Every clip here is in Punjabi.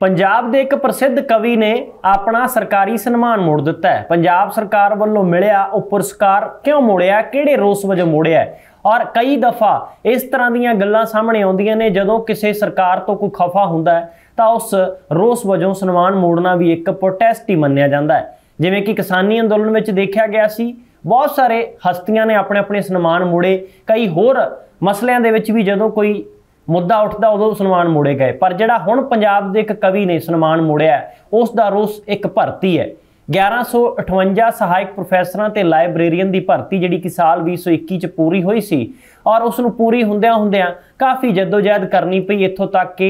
ਪੰਜਾਬ ਦੇ ਇੱਕ ਪ੍ਰਸਿੱਧ ਕਵੀ ਨੇ ਆਪਣਾ ਸਰਕਾਰੀ ਸਨਮਾਨ ਮੋੜ ਦਿੱਤਾ ਹੈ ਪੰਜਾਬ ਸਰਕਾਰ ਵੱਲੋਂ ਮਿਲਿਆ ਉਹ ਪੁਰਸਕਾਰ ਕਿਉਂ ਮੋੜਿਆ ਕਿਹੜੇ ਰੋਸ ਵਜੋਂ ਮੋੜਿਆ ਔਰ ਕਈ ਦਫਾ ਇਸ ਤਰ੍ਹਾਂ ਦੀਆਂ ਗੱਲਾਂ ਸਾਹਮਣੇ ਆਉਂਦੀਆਂ ਨੇ ਜਦੋਂ ਕਿਸੇ ਸਰਕਾਰ ਤੋਂ ਕੋਈ ਖਫਾ ਹੁੰਦਾ ਤਾਂ ਉਸ ਰੋਸ ਵਜੋਂ ਸਨਮਾਨ ਮੋੜਨਾ ਵੀ ਇੱਕ ਪ੍ਰੋਟੈਸਟ ਹੀ ਮੰਨਿਆ ਜਾਂਦਾ ਹੈ ਜਿਵੇਂ ਕਿ ਕਿਸਾਨੀ ਅੰਦੋਲਨ ਵਿੱਚ ਦੇਖਿਆ ਗਿਆ ਸੀ ਬਹੁਤ ਸਾਰੇ ਹਸਤੀਆਂ ਨੇ ਆਪਣੇ ਆਪਣੇ ਸਨਮਾਨ ਮੋੜੇ ਕਈ ਹੋਰ ਮਸਲਿਆਂ ਦੇ ਵਿੱਚ ਵੀ ਜਦੋਂ ਕੋਈ ਮੁੱਦਾ ਉੱਠਦਾ ਉਦੋਂ ਸਨਮਾਨ ਮੋੜੇ ਗਏ ਪਰ ਜਿਹੜਾ ਹੁਣ ਪੰਜਾਬ ਦੇ ਇੱਕ ਕਵੀ ਨੇ ਸਨਮਾਨ ਮੋੜਿਆ ਉਸ ਦਾ ਰੋਸ ਇੱਕ ਭਰਤੀ ਹੈ 1158 ਸਹਾਇਕ ਪ੍ਰੋਫੈਸਰਾਂ ਤੇ ਲਾਇਬ੍ਰੇਰੀਅਨ ਦੀ ਭਰਤੀ ਜਿਹੜੀ ਕਿ ਸਾਲ 2021 ਚ ਪੂਰੀ ਹੋਈ ਸੀ ਔਰ ਉਸ ਨੂੰ ਪੂਰੀ ਹੁੰਦਿਆਂ ਹੁੰਦਿਆਂ ਕਾਫੀ ਜਦੋਜਹਿਦ ਕਰਨੀ ਪਈ ਇੱਥੋਂ ਤੱਕ ਕਿ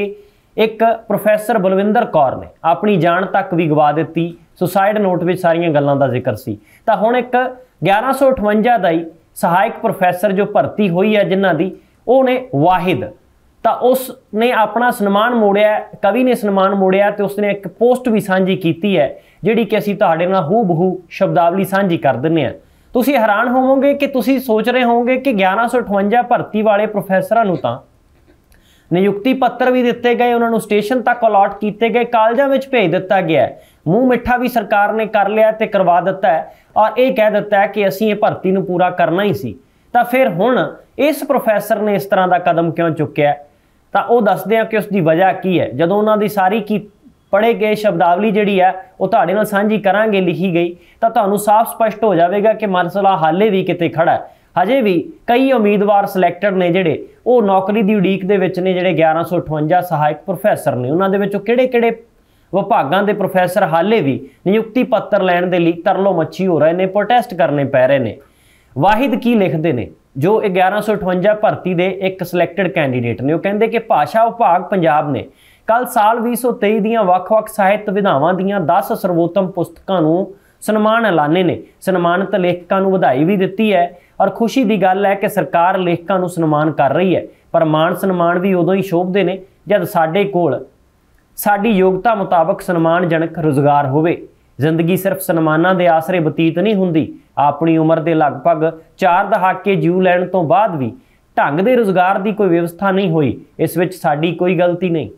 ਇੱਕ ਪ੍ਰੋਫੈਸਰ ਬਲਵਿੰਦਰ ਕੌਰ ਨੇ ਆਪਣੀ ਜਾਨ ਤੱਕ ਵੀ ਗਵਾ ਦਿੱਤੀ ਸੁਸਾਈਡ ਨੋਟ ਵਿੱਚ ਸਾਰੀਆਂ ਗੱਲਾਂ ਦਾ ਜ਼ਿਕਰ ਸੀ ਤਾਂ ਹੁਣ ਇੱਕ 1158 ਦਾ ਹੀ ਸਹਾਇਕ ਪ੍ਰੋਫੈਸਰ ਜੋ ਭਰਤੀ ਹੋਈ ਹੈ ਜਿਨ੍ਹਾਂ ਦੀ ਉਹਨੇ ਵਾਹਿਦ ਤਾਂ ਉਸ ਨੇ ਆਪਣਾ ਸਨਮਾਨ ਮੋੜਿਆ ਕਵੀ ਨੇ ਸਨਮਾਨ ਮੋੜਿਆ ਤੇ ਉਸ ਨੇ ਇੱਕ ਪੋਸਟ ਵੀ ਸਾਂਝੀ ਕੀਤੀ ਹੈ ਜਿਹੜੀ ਕਿ ਅਸੀਂ ਤੁਹਾਡੇ ਨਾਲ ਹੂ ਬਹੂ ਸ਼ਬਦਾਵਲੀ ਸਾਂਝੀ ਕਰ ਦਿੰਨੇ ਆ ਤੁਸੀਂ ਹੈਰਾਨ ਹੋਵੋਗੇ ਕਿ ਤੁਸੀਂ ਸੋਚ ਰਹੇ ਹੋਵੋਗੇ ਕਿ 1158 ਭਰਤੀ ਵਾਲੇ ਪ੍ਰੋਫੈਸਰਾਂ ਨੂੰ ਤਾਂ ਨਿਯੁਕਤੀ ਪੱਤਰ ਵੀ ਦਿੱਤੇ ਗਏ ਉਹਨਾਂ ਨੂੰ ਸਟੇਸ਼ਨ ਤੱਕ ਅਲਾਟ ਕੀਤੇ ਗਏ ਕਾਲਜਾਂ ਵਿੱਚ ਭੇਜ ਦਿੱਤਾ ਗਿਆ ਮੂੰਹ ਮਿੱਠਾ ਵੀ ਸਰਕਾਰ ਨੇ ਕਰ ਲਿਆ ਤੇ ਕਰਵਾ ਦਿੱਤਾ ਹੈ ਔਰ ਇਹ ਕਹਿ ਦਿੱਤਾ ਹੈ ਕਿ ਅਸੀਂ ਇਹ ਭਰਤੀ ਨੂੰ ਪੂਰਾ ਕਰਨਾ ਹੀ ਸੀ ਤਾਂ ਫਿਰ ਹੁਣ ਇਸ ਪ੍ਰੋਫੈਸਰ ਨੇ ਇਸ ਤਰ੍ਹਾਂ ਦਾ ਕਦਮ ਕਿਉਂ ਚੁੱਕਿਆ ਤਾਂ ਉਹ ਦੱਸਦੇ ਆ ਕਿ ਉਸ ਦੀ ਵਜ੍ਹਾ ਕੀ ਹੈ ਜਦੋਂ ਉਹਨਾਂ ਦੀ ਸਾਰੀ ਕੀ ਪੜੇ ਗਏ ਸ਼ਬਦਾਵਲੀ ਜਿਹੜੀ ਹੈ ਉਹ ਤੁਹਾਡੇ ਨਾਲ ਸਾਂਝੀ ਕਰਾਂਗੇ ਲਿਖੀ ਗਈ ਤਾਂ ਤੁਹਾਨੂੰ ਸਾਫ਼ ਸਪਸ਼ਟ ਹੋ ਜਾਵੇਗਾ ਕਿ ਮਸਲਾ ਹਾਲੇ ਵੀ ਕਿਤੇ ਖੜਾ ਹੈ ਹਜੇ ਵੀ ਕਈ ਉਮੀਦਵਾਰ ਸਿਲੈਕਟਡ ਨੇ ਜਿਹੜੇ ਉਹ ਨੌਕਰੀ ਦੀ ਉਡੀਕ ਦੇ ਵਿੱਚ ਨੇ ਜਿਹੜੇ 1158 ਸਹਾਇਕ ਪ੍ਰੋਫੈਸਰ ਨੇ ਉਹਨਾਂ ਦੇ ਵਿੱਚੋਂ ਕਿਹੜੇ-ਕਿਹੜੇ ਵਿਭਾਗਾਂ ਦੇ ਪ੍ਰੋਫੈਸਰ ਹਾਲੇ ਵੀ ਨਿਯੁਕਤੀ ਪੱਤਰ ਲੈਣ ਦੇ ਲਈ ਤਰਲੋ ਮੱਛੀ ਹੋ ਰਹੇ ਨੇ ਪ੍ਰੋਟੈਸਟ ਕਰਨੇ ਪੈ ਰਹੇ ਨੇ ਵਾਹਿਦ ਕੀ ਲਿਖਦੇ ਨੇ ਜੋ 1158 ਭਰਤੀ ਦੇ ਇੱਕ ਸਿਲੈਕਟਡ ਕੈਂਡੀਡੇਟ ਨੇ ਉਹ ਕਹਿੰਦੇ ਕਿ ਭਾਸ਼ਾ ਵਿਭਾਗ ਪੰਜਾਬ ਨੇ ਕੱਲ ਸਾਲ 2023 ਦੀਆਂ ਵੱਖ-ਵੱਖ ਸਾਹਿਤ ਵਿਧਾਵਾਂ ਦੀਆਂ 10 ਸਰਵੋਤਮ ਪੁਸਤਕਾਂ ਨੂੰ ਸਨਮਾਨ ਐਲਾਨੇ ਨੇ ਸਨਮਾਨਿਤ ਲੇਖਕਾਂ ਨੂੰ ਵਧਾਈ ਵੀ ਦਿੱਤੀ ਹੈ ਔਰ ਖੁਸ਼ੀ ਦੀ ਗੱਲ ਹੈ ਕਿ ਸਰਕਾਰ ਲੇਖਕਾਂ ਨੂੰ ਸਨਮਾਨ ਕਰ ਰਹੀ ਹੈ ਪਰ ਮਾਨ ਸਨਮਾਨ ਵੀ ਉਦੋਂ ਹੀ ਸ਼ੋਭਦੇ ਨੇ ਜਦ ਸਾਡੇ ਕੋਲ ਸਾਡੀ ਯੋਗਤਾ ਮੁਤਾਬਕ ਸਨਮਾਨਜਨਕ ਰੁਜ਼ਗਾਰ ਹੋਵੇ ਜ਼ਿੰਦਗੀ ਸਿਰਫ ਸਨਮਾਨਾਂ ਦੇ ਆਸਰੇ ਬਤੀਤ ਨਹੀਂ ਹੁੰਦੀ ਆਪਣੀ ਉਮਰ ਦੇ ਲਗਭਗ 4 ਦਹਾਕੇ ਜੂ ਲੈਣ ਤੋਂ ਬਾਅਦ ਵੀ ਢੰਗ ਦੇ ਰੋਜ਼ਗਾਰ ਦੀ ਕੋਈ ਵਿਵਸਥਾ ਨਹੀਂ ਹੋਈ ਇਸ ਵਿੱਚ ਸਾਡੀ ਕੋਈ ਗਲਤੀ ਨਹੀਂ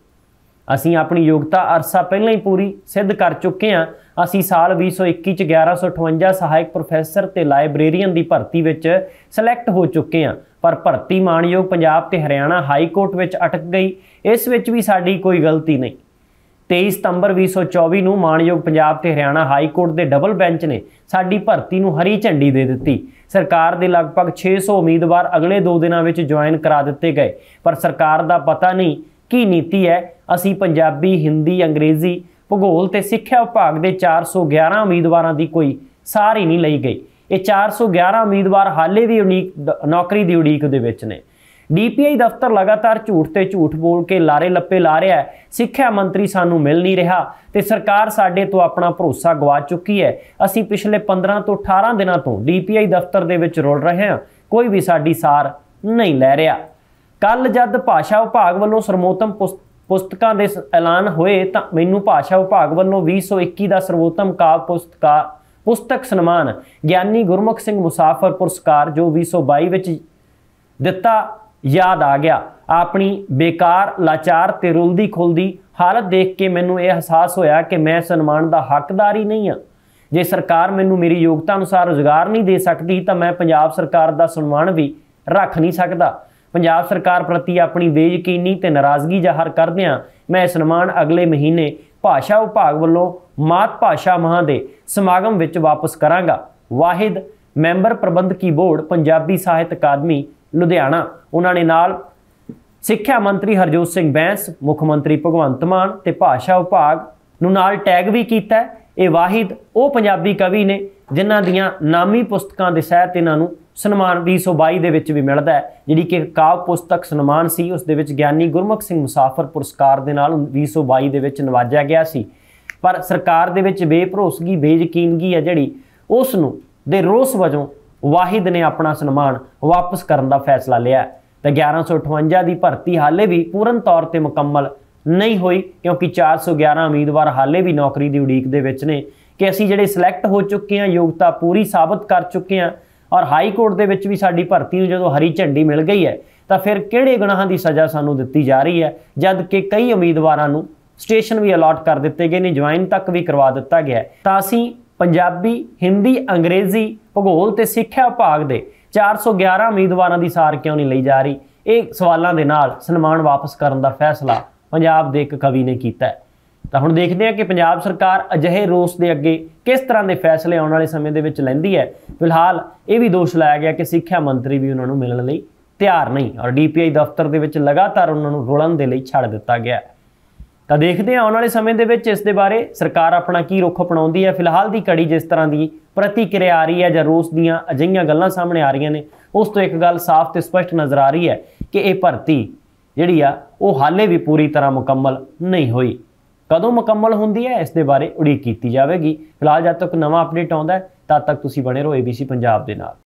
ਅਸੀਂ ਆਪਣੀ ਯੋਗਤਾ ਅਰਸਾ ਪਹਿਲਾਂ ਹੀ ਪੂਰੀ ਸਿੱਧ ਕਰ ਚੁੱਕੇ ਹਾਂ ਅਸੀਂ ਸਾਲ 2021 ਚ 1158 ਸਹਾਇਕ ਪ੍ਰੋਫੈਸਰ ਤੇ ਲਾਇਬ੍ਰੇਰੀਅਨ ਦੀ ਭਰਤੀ ਵਿੱਚ ਸਿਲੈਕਟ ਹੋ ਚੁੱਕੇ ਹਾਂ ਪਰ ਭਰਤੀ ਮਾਨਯੋਗ ਪੰਜਾਬ ਤੇ ਹਰਿਆਣਾ ਹਾਈ ਕੋਰਟ ਵਿੱਚ ਅਟਕ ਗਈ ਇਸ ਵਿੱਚ ਵੀ ਸਾਡੀ ਕੋਈ ਗਲਤੀ ਨਹੀਂ 23 ਸਤੰਬਰ 2024 ਨੂੰ ਮਾਨਯੋਗ ਪੰਜਾਬ ਤੇ ਹਰਿਆਣਾ ਹਾਈ ਕੋਰਟ ਦੇ ਡਬਲ ਬੈਂਚ ਨੇ ਸਾਡੀ ਭਰਤੀ ਨੂੰ ਹਰੀ ਝੰਡੀ ਦੇ ਦਿੱਤੀ ਸਰਕਾਰ ਦੇ ਲਗਭਗ 600 ਉਮੀਦਵਾਰ ਅਗਲੇ 2 ਦਿਨਾਂ ਵਿੱਚ ਜੁਆਇਨ ਕਰਾ ਦਿੱਤੇ ਗਏ ਪਰ ਸਰਕਾਰ ਦਾ ਪਤਾ ਨਹੀਂ ਕੀ ਨੀਤੀ ਹੈ ਅਸੀਂ ਪੰਜਾਬੀ ਹਿੰਦੀ ਅੰਗਰੇਜ਼ੀ ਭੂਗੋਲ ਤੇ ਸਿੱਖਿਆ ਵਿਭਾਗ ਦੇ 411 ਉਮੀਦਵਾਰਾਂ ਦੀ ਕੋਈ ਸਾਰ ਹੀ ਨਹੀਂ ਲਈ ਗਈ ਇਹ 411 ਉਮੀਦਵਾਰ ਹਾਲੇ ਵੀ ਉਡੀਕ ਨੌਕਰੀ ਦੀ ਉਡੀਕ ਦੇ ਵਿੱਚ ਨੇ ਡੀਪੀਆਈ ਦਫ਼ਤਰ ਲਗਾਤਾਰ ਝੂਠ ਤੇ ਝੂਠ ਬੋਲ ਕੇ ਲਾਰੇ ਲੱਪੇ ਲਾ ਰਿਹਾ ਹੈ ਸਿੱਖਿਆ ਮੰਤਰੀ ਸਾਨੂੰ ਮਿਲ ਨਹੀਂ ਰਿਹਾ ਤੇ ਸਰਕਾਰ ਸਾਡੇ ਤੋਂ ਆਪਣਾ ਭਰੋਸਾ ਗਵਾ ਚੁੱਕੀ ਹੈ ਅਸੀਂ ਪਿਛਲੇ 15 ਤੋਂ 18 ਦਿਨਾਂ ਤੋਂ ਡੀਪੀਆਈ ਦਫ਼ਤਰ ਦੇ ਵਿੱਚ ਰੋਲ ਰਹੇ ਹਾਂ ਕੋਈ ਵੀ ਸਾਡੀ ਸਾਰ ਨਹੀਂ ਲੈ ਰਿਹਾ ਕੱਲ ਜਦ ਭਾਸ਼ਾ ਵਿਭਾਗ ਵੱਲੋਂ ਸਰਮੋਤਮ ਪੁਸਤਕਾਂ ਦੇ ਐਲਾਨ ਹੋਏ ਤਾਂ ਮੈਨੂੰ ਭਾਸ਼ਾ ਵਿਭਾਗ ਵੱਲੋਂ 2021 ਦਾ ਸਰਵੋਤਮ ਕਾਵ ਪੁਸਤਕਾ ਪੁਸਤਕ ਸਨਮਾਨ ਗਿਆਨੀ ਗੁਰਮੁਖ ਸਿੰਘ ਮੁਸਾਫਰ ਪੁਰਸਕਾਰ ਜੋ 2022 ਵਿੱਚ ਦਿੱਤਾ ਯਾਦ ਆ ਗਿਆ ਆਪਣੀ ਬੇਕਾਰ ਲਾਚਾਰ ਤੇ ਰੁਲਦੀ ਖੁਲਦੀ ਹਾਲਤ ਦੇਖ ਕੇ ਮੈਨੂੰ ਇਹ ਅਹਿਸਾਸ ਹੋਇਆ ਕਿ ਮੈਂ ਸਨਮਾਨ ਦਾ ਹੱਕਦਾਰ ਹੀ ਨਹੀਂ ਹਾਂ ਜੇ ਸਰਕਾਰ ਮੈਨੂੰ ਮੇਰੀ ਯੋਗਤਾ ਅਨੁਸਾਰ ਰੋਜ਼ਗਾਰ ਨਹੀਂ ਦੇ ਸਕਦੀ ਤਾਂ ਮੈਂ ਪੰਜਾਬ ਸਰਕਾਰ ਦਾ ਸਨਮਾਨ ਵੀ ਰੱਖ ਨਹੀਂ ਸਕਦਾ ਪੰਜਾਬ ਸਰਕਾਰ ਪ੍ਰਤੀ ਆਪਣੀ ਬੇਯਕੀਨੀ ਤੇ ਨਾਰਾਜ਼ਗੀ ਜ਼ਾਹਰ ਕਰਦਿਆਂ ਮੈਂ ਸਨਮਾਨ ਅਗਲੇ ਮਹੀਨੇ ਭਾਸ਼ਾ ਵਿਭਾਗ ਵੱਲੋਂ ਮਾਤ ਭਾਸ਼ਾ ਮਹਾਂ ਦੇ ਸਮਾਗਮ ਵਿੱਚ ਵਾਪਸ ਕਰਾਂਗਾ ਵਾਹਿਦ ਮੈਂਬਰ ਪ੍ਰਬੰਧਕੀ ਬੋਰਡ ਪੰਜਾਬੀ ਸਾਹਿਤ ਅਕਾਦਮੀ ਲੁਧਿਆਣਾ ਉਹਨਾਂ ਨੇ ਨਾਲ ਸਿੱਖਿਆ ਮੰਤਰੀ ਹਰਜੋਤ ਸਿੰਘ ਬੈਂਸ ਮੁੱਖ ਮੰਤਰੀ ਭਗਵੰਤ ਮਾਨ ਤੇ ਭਾਸ਼ਾ ਵਿਭਾਗ ਨੂੰ ਨਾਲ ਟੈਗ ਵੀ ਕੀਤਾ ਇਹ ਵਾਹਿਦ ਉਹ ਪੰਜਾਬੀ ਕਵੀ ਨੇ ਜਿਨ੍ਹਾਂ ਦੀਆਂ ਨਾਮੀ ਪੁਸਤਕਾਂ ਦੇ ਸਹਿਤ ਇਹਨਾਂ ਨੂੰ ਸਨਮਾਨ 2022 ਦੇ ਵਿੱਚ ਵੀ ਮਿਲਦਾ ਹੈ ਜਿਹੜੀ ਕਿ ਕਾਵ ਪੁਸਤਕ ਸਨਮਾਨ ਸੀ ਉਸ ਦੇ ਵਿੱਚ ਗਿਆਨੀ ਗੁਰਮੁਖ ਸਿੰਘ ਮੁਸਾਫਰ ਪੁਰਸਕਾਰ ਦੇ ਨਾਲ 2022 ਦੇ ਵਿੱਚ ਨਵਾਜਿਆ ਗਿਆ ਸੀ ਪਰ ਸਰਕਾਰ ਦੇ ਵਿੱਚ ਬੇਭਰੋਸਗੀ ਬੇਯਕੀਨਗੀ ਹੈ ਜਿਹੜੀ ਉਸ ਨੂੰ ਦੇ ਰੋਸ ਵਜੋਂ ਵਾਹਿਦ ਨੇ ਆਪਣਾ ਸਨਮਾਨ ਵਾਪਸ ਕਰਨ ਦਾ ਫੈਸਲਾ ਲਿਆ ਤੇ 1158 ਦੀ ਭਰਤੀ ਹਾਲੇ ਵੀ ਪੂਰਨ ਤੌਰ ਤੇ ਮੁਕੰਮਲ ਨਹੀਂ ਹੋਈ ਕਿਉਂਕਿ 411 ਉਮੀਦਵਾਰ ਹਾਲੇ ਵੀ ਨੌਕਰੀ ਦੀ ਉਡੀਕ ਦੇ ਵਿੱਚ ਨੇ ਕਿ ਅਸੀਂ ਜਿਹੜੇ ਸਿਲੈਕਟ ਹੋ ਚੁੱਕੇ ਹਾਂ ਯੋਗਤਾ ਪੂਰੀ ਸਾਬਤ ਕਰ ਚੁੱਕੇ ਹਾਂ ਔਰ ਹਾਈ ਕੋਰਟ ਦੇ ਵਿੱਚ ਵੀ ਸਾਡੀ ਭਰਤੀ ਨੂੰ ਜਦੋਂ ਹਰੀ ਝੰਡੀ ਮਿਲ ਗਈ ਹੈ ਤਾਂ ਫਿਰ ਕਿਹੜੇ ਗੁਨਾਹਾਂ ਦੀ ਸਜ਼ਾ ਸਾਨੂੰ ਦਿੱਤੀ ਜਾ ਰਹੀ ਹੈ ਜਦ ਕਿ ਕਈ ਉਮੀਦਵਾਰਾਂ ਨੂੰ ਸਟੇਸ਼ਨ ਵੀ ਅਲਾਟ ਕਰ ਦਿੱਤੇ ਗਏ ਨੇ ਜੁਆਇਨ ਤੱਕ ਵੀ ਕਰਵਾ ਦਿੱਤਾ ਗਿਆ ਤਾਂ ਅਸੀਂ ਪੰਜਾਬੀ ਹਿੰਦੀ ਅੰਗਰੇਜ਼ੀ ਭੂਗੋਲ ਤੇ ਸਿੱਖਿਆ ਵਿਭਾਗ ਦੇ 411 ਉਮੀਦਵਾਰਾਂ ਦੀ ਸਾਰ ਕਿਉਂ ਨਹੀਂ ਲਈ ਜਾ ਰਹੀ ਇਹ ਸਵਾਲਾਂ ਦੇ ਨਾਲ ਸਨਮਾਨ ਵਾਪਸ ਕਰਨ ਦਾ ਫੈਸਲਾ ਪੰਜਾਬ ਦੇ ਇੱਕ ਕਵੀ ਨੇ ਕੀਤਾ ਤਾਂ ਹੁਣ ਦੇਖਦੇ ਹਾਂ ਕਿ ਪੰਜਾਬ ਸਰਕਾਰ ਅਜਿਹੇ ਰੋਸ ਦੇ ਅੱਗੇ ਕਿਸ ਤਰ੍ਹਾਂ ਦੇ ਫੈਸਲੇ ਆਉਣ ਵਾਲੇ ਸਮੇਂ ਦੇ ਵਿੱਚ ਲੈਂਦੀ ਹੈ ਫਿਲਹਾਲ ਇਹ ਵੀ ਦੋਸ਼ ਲਾਇਆ ਗਿਆ ਕਿ ਸਿੱਖਿਆ ਮੰਤਰੀ ਵੀ ਉਹਨਾਂ ਨੂੰ ਮਿਲਣ ਲਈ ਤਿਆਰ ਨਹੀਂ ਔਰ ਡੀਪੀਆਈ ਦਫ਼ਤਰ ਦੇ ਵਿੱਚ ਲਗਾਤਾਰ ਉਹਨਾਂ ਨੂੰ ਰੋਲਣ ਦੇ ਲਈ ਛੱਡ ਦਿੱਤਾ ਗਿਆ ਤਾਂ ਦੇਖਦੇ ਹਾਂ ਆਉਣ ਵਾਲੇ ਸਮੇਂ ਦੇ ਵਿੱਚ ਇਸ ਦੇ ਬਾਰੇ ਸਰਕਾਰ ਆਪਣਾ ਕੀ ਰੁਖ ਅਪਣਾਉਂਦੀ ਹੈ ਫਿਲਹਾਲ ਦੀ ਕੜੀ ਜਿਸ ਤਰ੍ਹਾਂ ਦੀ ਪ੍ਰਤੀਕਿਰਿਆ ਆ ਰਹੀ ਹੈ ਜਾਂ ਰੂਸ ਦੀਆਂ ਅਜਈਆਂ ਗੱਲਾਂ ਸਾਹਮਣੇ ਆ ਰਹੀਆਂ ਨੇ ਉਸ ਤੋਂ ਇੱਕ ਗੱਲ ਸਾਫ਼ ਤੇ ਸਪਸ਼ਟ ਨਜ਼ਰ ਆ ਰਹੀ ਹੈ ਕਿ ਇਹ ਭਰਤੀ ਜਿਹੜੀ ਆ ਉਹ ਹਾਲੇ ਵੀ ਪੂਰੀ ਤਰ੍ਹਾਂ ਮੁਕੰਮਲ ਨਹੀਂ ਹੋਈ ਕਦੋਂ ਮੁਕੰਮਲ ਹੁੰਦੀ ਹੈ ਇਸ ਦੇ ਬਾਰੇ ਉਡੀਕ ਕੀਤੀ ਜਾਵੇਗੀ ਫਿਲਹਾਲ ਜਦ ਤੱਕ ਨਵਾਂ ਅਪਡੇਟ ਆਉਂਦਾ ਤਦ ਤੱਕ ਤੁਸੀਂ ਬਣੇ ਰਹੋ ABC ਪੰਜਾਬ ਦੇ ਨਾਲ